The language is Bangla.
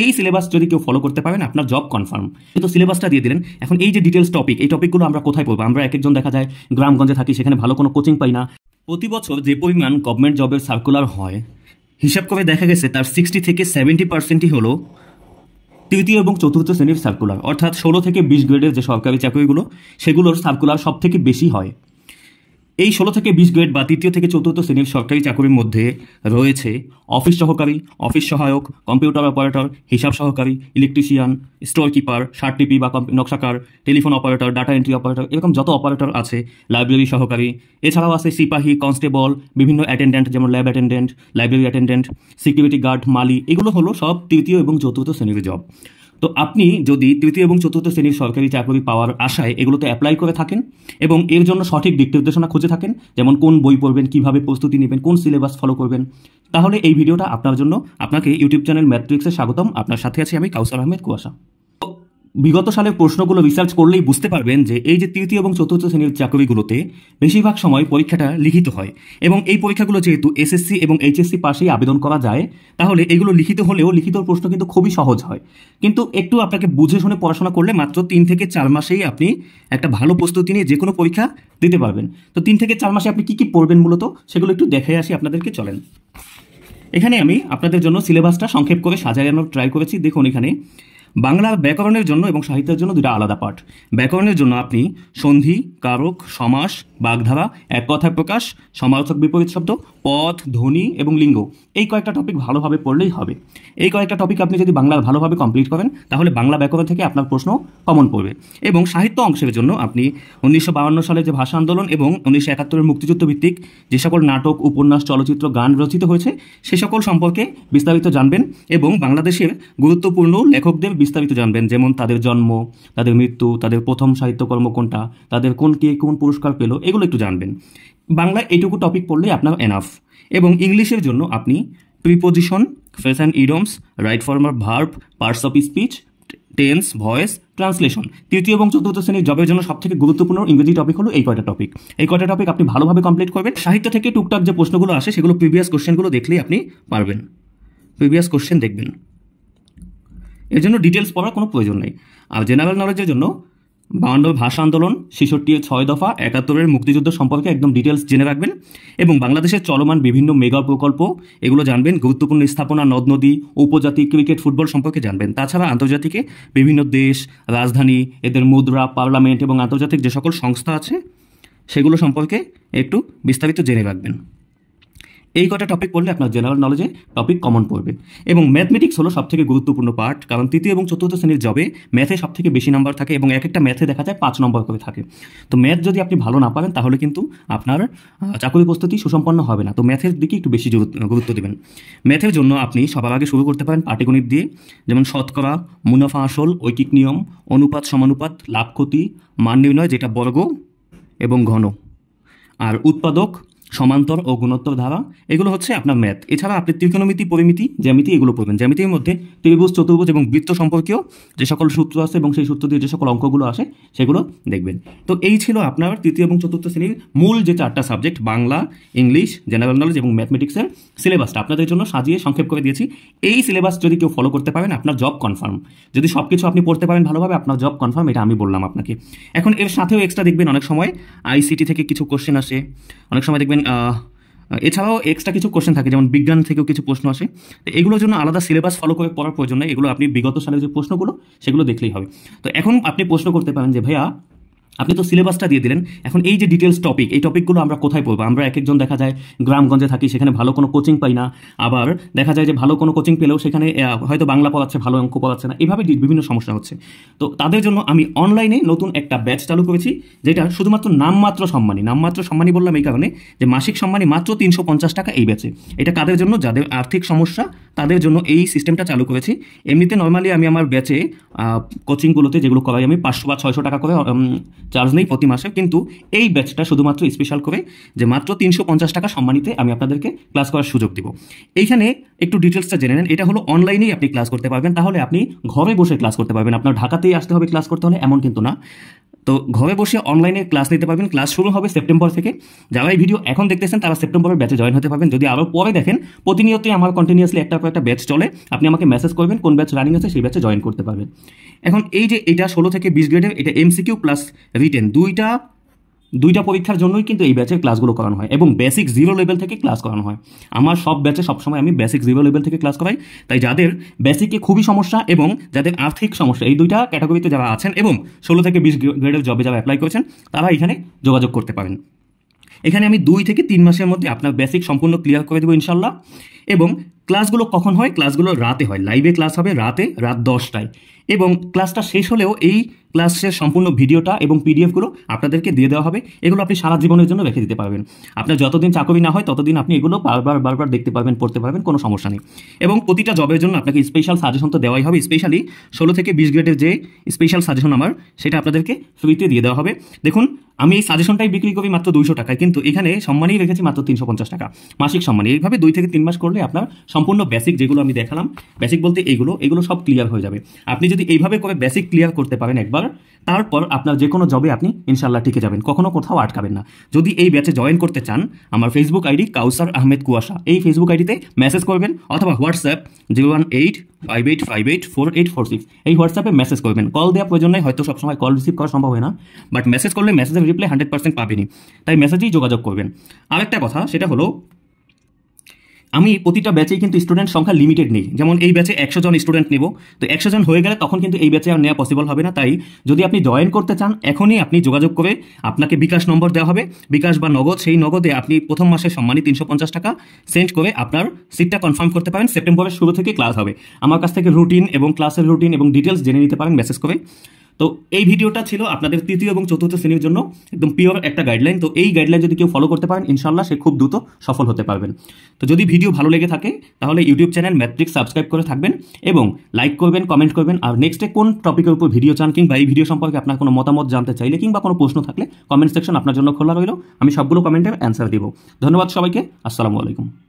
এই সিলেবাস যদি কেউ ফলো করতে পারেন আপনার জব কনফার্ম কিন্তু সিলেবাসটা দিয়ে দিলেন এখন এই যে ডিটেলস টপিক এই টপিকগুলো আমরা কোথায় পড়বো আমরা এক একজন দেখা যায় গ্রামগঞ্জে থাকি সেখানে ভালো কোনো কোচিং পাই না প্রতি বছর যে পরিমাণ গভর্নমেন্ট জবের সার্কুলার হয় হিসাব করে দেখা গেছে তার সিক্সটি থেকে সেভেন্টি পার্সেন্টই হলো তৃতীয় এবং চতুর্থ শ্রেণীর সার্কুলার অর্থাৎ ষোলো থেকে বিশ গ্রেডের যে সরকারি চাকরিগুলো সেগুলোর সার্কুলার সব থেকে বেশি হয় এই ষোলো থেকে বিশ গ্রেড বা তৃতীয় থেকে চতুর্থ শ্রেণীর সরকারি চাকরির মধ্যে রয়েছে অফিস সহকারী অফিস সহায়ক কম্পিউটার অপারেটর হিসাব সহকারী ইলেকট্রিশিয়ান স্টোর কিপার শার্টিপি বা নকশাকার telephone operator data entry operator এরকম যত অপারেটর আছে লাইব্রেরি সহকারী এছাড়াও আছে সিপাহী কনস্টেবল বিভিন্ন অ্যাটেন্ডেন্ট যেমন lab attendant library attendant security guard মালি এগুলো হলো সব তৃতীয় এবং চতুর্থ শ্রেণীর জব তো আপনি যদি তৃতীয় এবং চতুর্থ শ্রেণীর সরকারি চাকরি পাওয়ার আশায় এগুলোতে অ্যাপ্লাই করে থাকেন এবং এর জন্য সঠিক দিক নির্দেশনা খুঁজে থাকেন যেমন কোন বই পড়বেন কিভাবে প্রস্তুতি নেবেন কোন সিলেবাস ফলো করবেন তাহলে এই ভিডিওটা আপনার জন্য আপনাকে ইউটিউব চ্যানেল ম্যাট্রিক্সে স্বাগতম আপনার সাথে আছি আমি কাউসার আহমেদ কুয়াশা বিগত সালের প্রশ্নগুলো রিসার্চ করলেই বুঝতে পারবেন যে এই যে তৃতীয় এবং চতুর্থ শ্রেণীর চাকরিগুলোতে বেশিরভাগ সময় পরীক্ষাটা লিখিত হয় এবং এই পরীক্ষাগুলো যেহেতু এসএসসি এবং এইচএসসি পাশেই আবেদন করা যায় তাহলে এগুলো লিখিত হলেও লিখিত প্রশ্ন কিন্তু খুবই সহজ হয় কিন্তু একটু আপনাকে বুঝে শুনে পড়াশোনা করলে মাত্র তিন থেকে চার মাসেই আপনি একটা ভালো প্রস্তুতি নিয়ে যে কোনো পরীক্ষা দিতে পারবেন তো তিন থেকে চার মাসে আপনি কী কী পড়বেন মূলত সেগুলো একটু দেখে আসি আপনাদেরকে চলেন এখানে আমি আপনাদের জন্য সিলেবাসটা সংক্ষেপ করে সাজানোর ট্রাই করেছি দেখুন এখানে বাংলার ব্যাকরণের জন্য এবং সাহিত্যের জন্য দুটা আলাদা পাঠ ব্যাকরণের জন্য আপনি সন্ধি কারক সমাস বাগধারা এক কথায় প্রকাশ সমালোচক বিপরীত শব্দ পথ ধ্বনি এবং লিঙ্গ এই কয়েকটা টপিক ভালোভাবে পড়লেই হবে এই কয়েকটা টপিক আপনি যদি বাংলা ভালোভাবে কমপ্লিট করেন তাহলে বাংলা ব্যাকরণ থেকে আপনার প্রশ্ন কমন পড়বে এবং সাহিত্য অংশের জন্য আপনি উনিশশো সালে যে ভাষা আন্দোলন এবং উনিশশো একাত্তরের মুক্তিযুদ্ধ ভিত্তিক যে সকল নাটক উপন্যাস চলচ্চিত্র গান রচিত হয়েছে সে সকল সম্পর্কে বিস্তারিত জানবেন এবং বাংলাদেশের গুরুত্বপূর্ণ লেখকদের বিস্তারিত জানবেন যেমন তাদের জন্ম তাদের মৃত্যু তাদের প্রথম সাহিত্যকর্ম কোনটা তাদের কোন কে কোন পুরস্কার পেল এগুলো একটু জানবেন বাংলা এটুকু টপিক পড়লেই আপনার এনাফ এবং ইংলিশের জন্য আপনি preposition phrase and idioms right form of verb parts of speech tense voice translation তৃতীয় এবং চতুর্থ শ্রেণীর জবের জন্য সবথেকে গুরুত্বপূর্ণ ইংরেজি টপিক হলো এই কয়টা টপিক এই কয়টা টপিক আপনি ভালোভাবে কমপ্লিট করবেন সাহিত্য থেকে টুকটাক যে প্রশ্নগুলো আসে সেগুলো প্রিভিয়াস কোশ্চেনগুলো দেখলেই আপনি পারবেন প্রিভিয়াস কোশ্চেন দেখবেন এর জন্য ডিটেলস পড়ার কোনো প্রয়োজন নেই আর জেনারেল নলেজের জন্য বাউন্ডল ভাষা আন্দোলন ছেষট্টির ছয় দফা একাত্তরের মুক্তিযুদ্ধ সম্পর্কে একদম ডিটেলস জেনে রাখবেন এবং বাংলাদেশের চলমান বিভিন্ন মেগা প্রকল্প এগুলো জানবেন গুরুত্বপূর্ণ স্থাপনা নদ নদী উপজাতি ক্রিকেট ফুটবল সম্পর্কে জানবেন তাছাড়া আন্তর্জাতিকে বিভিন্ন দেশ রাজধানী এদের মুদ্রা পার্লামেন্ট এবং আন্তর্জাতিক যে সকল সংস্থা আছে সেগুলো সম্পর্কে একটু বিস্তারিত জেনে রাখবেন এই কটা টপিক পড়লে আপনার জেনারেল নলেজে টপিক কমন পড়বে এবং ম্যাথমেটিক্স হলো সবথেকে গুরুত্বপূর্ণ পার্ট কারণ তৃতীয় এবং চতুর্থ শ্রেণীর জবে ম্যাথে সব থেকে বেশি নাম্বার থাকে এবং এক একটা ম্যাথে দেখা যায় পাঁচ নম্বর করে থাকে তো ম্যাথ যদি আপনি ভালো না পারেন তাহলে কিন্তু আপনার চাকরি প্রস্তুতি সুসম্পন্ন হবে না তো ম্যাথের দিকে একটু বেশি গুরুত্ব দেবেন ম্যাথের জন্য আপনি সবার আগে শুরু করতে পারেন পাটিগণিত দিয়ে যেমন শতকরা মুনাফা আসল ঐকিক নিয়ম অনুপাত সমানুপাত লাভ ক্ষতি মান নির্ণয় যেটা বর্গ এবং ঘন আর উৎপাদক সমান্তর ও গুণোত্তর ধারা এগুলো হচ্ছে আপনার ম্যাথ এছাড়া আপনি ত্রিকোণমিতি পরিমিতি জ্যামিতি এগুলো পড়বেন জ্যামিতির মধ্যে ত্রিভুজ চতুর্ভুজ এবং বৃত্ত সম্পর্কীয় যে সকল সূত্র আছে এবং সেই সূত্র দিয়ে যে সকল অঙ্কগুলো আসে সেগুলো দেখবেন তো এই ছিল আপনার তৃতীয় এবং চতুর্থ শ্রেণীর মূল যে চারটা subject Bangla English general knowledge এবং ম্যাথমেটিক্সের সিলেবাসটা আপনাদের জন্য সাজিয়ে সংক্ষেপ করে দিয়েছি এই সিলেবাস যদি কেউ ফলো করতে পারেন আপনার জব কনফার্ম যদি সব কিছু আপনি পড়তে পারেন ভালোভাবে আপনার জব কনফার্ম এটা আমি বললাম আপনাকে এখন এর সাথেও এক্সট্রা দেখবেন অনেক সময় আইসিটি থেকে কিছু কোশ্চেন আসে অনেক সময় দেখবেন এছাড়াও এক্সট্রা কিছু কোশ্চেন থাকে যেমন বিজ্ঞান থেকেও কিছু প্রশ্ন আসে তো এগুলোর জন্য আলাদা সিলেবাস ফলো করে পড়ার প্রয়োজন নেই এগুলো আপনি বিগত সালের যে প্রশ্নগুলো সেগুলো দেখলেই হবে তো এখন আপনি প্রশ্ন করতে পারেন যে ভাইয়া আপনি তো সিলেবাসটা দিয়ে দিলেন এখন এই যে ডিটেলস টপিক এই টপিকগুলো আমরা কোথায় পড়বো আমরা এক একজন দেখা যায় গ্রামগঞ্জে থাকি সেখানে ভালো কোনো কোচিং পাই না আবার দেখা যায় যে ভালো কোনো কোচিং পেলেও সেখানে হয়তো বাংলা পড়াচ্ছে ভালো অঙ্ক পড়াচ্ছে না এভাবে বিভিন্ন সমস্যা হচ্ছে তো তাদের জন্য আমি অনলাইনে নতুন একটা ব্যাচ চালু করেছি যেটা শুধুমাত্র নামমাত্র সম্মানী নামমাত্র সম্মানী বললাম এই কারণে যে মাসিক সম্মানী মাত্র তিনশো পঞ্চাশ টাকা এই ব্যাচে এটা কাদের জন্য যাদের আর্থিক সমস্যা তাদের জন্য এই সিস্টেমটা চালু করেছি এমনিতে নর্মালি আমি আমার ব্যাচে কোচিংগুলোতে যেগুলো করাই আমি পাঁচশো বা ছয়শো টাকা করে চার্জ নেই প্রতি মাসে কিন্তু এই ব্যাচটা শুধুমাত্র স্পেশাল করে যে মাত্র তিনশো পঞ্চাশ টাকা সম্মানিতে আমি আপনাদেরকে ক্লাস করার সুযোগ দিব এইখানে একটু ডিটেলসটা জেনে নেন এটা হলো অনলাইনেই আপনি ক্লাস করতে পারবেন তাহলে আপনি ঘরে বসে ক্লাস করতে পারবেন আপনার ঢাকাতেই আসতে হবে ক্লাস করতে হলে এমন কিন্তু না তো ঘরে বসে অনলাইনে ক্লাস নিতে পারবেন ক্লাস শুরু হবে সেপ্টেম্বর থেকে যারা এই ভিডিও এখন দেখতেছেন তারা সেপ্টেম্বরের ব্যাচে জয়েন হতে পারবেন যদি আরও পরে দেখেন প্রতিনিয়তই আমার কন্টিনিউসলি একটা পর একটা ব্যাচ চলে আপনি আমাকে মেসেজ করবেন কোন ব্যাচ রানিং আছে সেই ব্যাচে জয়েন করতে পারবেন এখন এই যে এটা ষোলো থেকে বিশ গ্রেডের এটা এমসিকিউ প্লাস রিটেন দুইটা দুইটা পরীক্ষার জন্যই কিন্তু এই ব্যাচের ক্লাসগুলো করানো হয় এবং বেসিক জিরো লেভেল থেকে ক্লাস করানো হয় আমার সব ব্যাচে সবসময় আমি বেসিক জিরো লেভেল থেকে ক্লাস করাই তাই যাদের বেসিকে খুবই সমস্যা এবং যাদের আর্থিক সমস্যা এই দুইটা ক্যাটাগরিতে যারা আছেন এবং ষোলো থেকে বিশ গ্রেডের জবে যারা অ্যাপ্লাই করেছেন তারা এখানে যোগাযোগ করতে পারেন এখানে আমি দুই থেকে তিন মাসের মধ্যে আপনার বেসিক সম্পূর্ণ ক্লিয়ার করে দেবো ইনশাল্লাহ এবং ক্লাসগুলো কখন হয় ক্লাসগুলো রাতে হয় লাইভে ক্লাস হবে রাতে রাত দশটায় এবং ক্লাসটা শেষ হলেও এই ক্লাসের সম্পূর্ণ ভিডিওটা এবং পিডিএফগুলো আপনাদেরকে দিয়ে দেওয়া হবে এগুলো আপনি সারা জীবনের জন্য রেখে দিতে পারবেন আপনার যতদিন চাকরি না হয় ততদিন আপনি এগুলো বারবার বারবার দেখতে পারবেন পড়তে পারবেন কোনো সমস্যা নেই এবং প্রতিটা জবের জন্য আপনাকে স্পেশাল সাজেশন তো দেওয়াই হবে স্পেশালি ষোলো থেকে বিশ গ্রেডের যে স্পেশাল সাজেশন আমার সেটা আপনাদেরকে ফ্রিতে দিয়ে দেওয়া হবে দেখুন আমি এই সাজেশনটাই বিক্রি করি মাত্র দুইশো টাকায় কিন্তু এখানে সম্মানই রেখেছি মাত্র তিনশো পঞ্চাশ টাকা মাসিক সম্মানী এইভাবে দুই থেকে তিন মাস করলে আপনার সম্পূর্ণ বেসিক যেগুলো আমি দেখালাম বেসিক বলতে এইগুলো এগুলো সব ক্লিয়ার হয়ে যাবে আপনি যদি এইভাবে করে বেসিক ক্লিয়ার করতে পারেন একবার তারপর আপনার যে কোনো জবে আপনি ইনশাল্লাহ টিকে যাবেন কখনো কোথাও আটকাবেন না যদি এই ব্যাচে জয়েন করতে চান আমার ফেসবুক আইডি কাউসার আহমেদ কুয়াশা এই ফেসবুক আইডিতে মেসেজ করবেন অথবা WhatsApp zero one eight five eight five eight four eight four six এই হোয়াটসঅ্যাপে মেসেজ করবেন কল দেওয়া প্রয়োজন নেই হয়তো সবসময় কল রিসিভ করা সম্ভব হয় না বাট মেসেজ করলে মেসেজের রিপ্লাই হান্ড্রেড পার্সেন্ট পাবেনি তাই মেসেজেই যোগাযোগ করবেন আরেকটা কথা সেটা হলো আমি প্রতিটা ব্যাচেই কিন্তু স্টুডেন্ট সংখ্যা লিমিটেড নেই যেমন এই ব্যাচে একশো জন স্টুডেন্ট নেব তো একশো জন হয়ে গেলে তখন কিন্তু এই ব্যাচে আর নেওয়া পসিবল হবে না তাই যদি আপনি জয়েন করতে চান এখনই আপনি যোগাযোগ করে আপনাকে বিকাশ নম্বর দেওয়া হবে বিকাশ বা নগদ সেই নগদে আপনি প্রথম মাসে সম্মানী তিনশো পঞ্চাশ টাকা সেন্ড করে আপনার সিটটা কনফার্ম করতে পারেন সেপ্টেম্বরের শুরু থেকে ক্লাস হবে আমার কাছ থেকে রুটিন এবং ক্লাসের রুটিন এবং ডিটেলস জেনে নিতে পারেন মেসেজ করে তো এই ভিডিওটা ছিল আপনাদের তৃতীয় এবং চতুর্থ শ্রেণীর জন্য একদম পিওর একটা গাইডলাইন তো এই গাইডলাইন যদি কেউ ফলো করতে পারেন ইনশাল্লাহ সে খুব দ্রুত সফল হতে পারবেন তো যদি ভিডিও ভালো লেগে থাকে তাহলে ইউটিউব চ্যানেল ম্যাট্রিক্স সাবস্ক্রাইব করে থাকবেন এবং লাইক করবেন কমেন্ট করবেন আর নেক্সটে কোন টপিকের উপর ভিডিও চান কিংবা এই ভিডিও সম্পর্কে আপনার কোনো মতামত জানতে চাইলে কিংবা কোনো প্রশ্ন থাকলে কমেন্ট সেকশন আপনার জন্য খোলা রইল আমি সবগুলো কমেন্টের অ্যান্সার দিব ধন্যবাদ সবাইকে আসসালামু আলাইকুম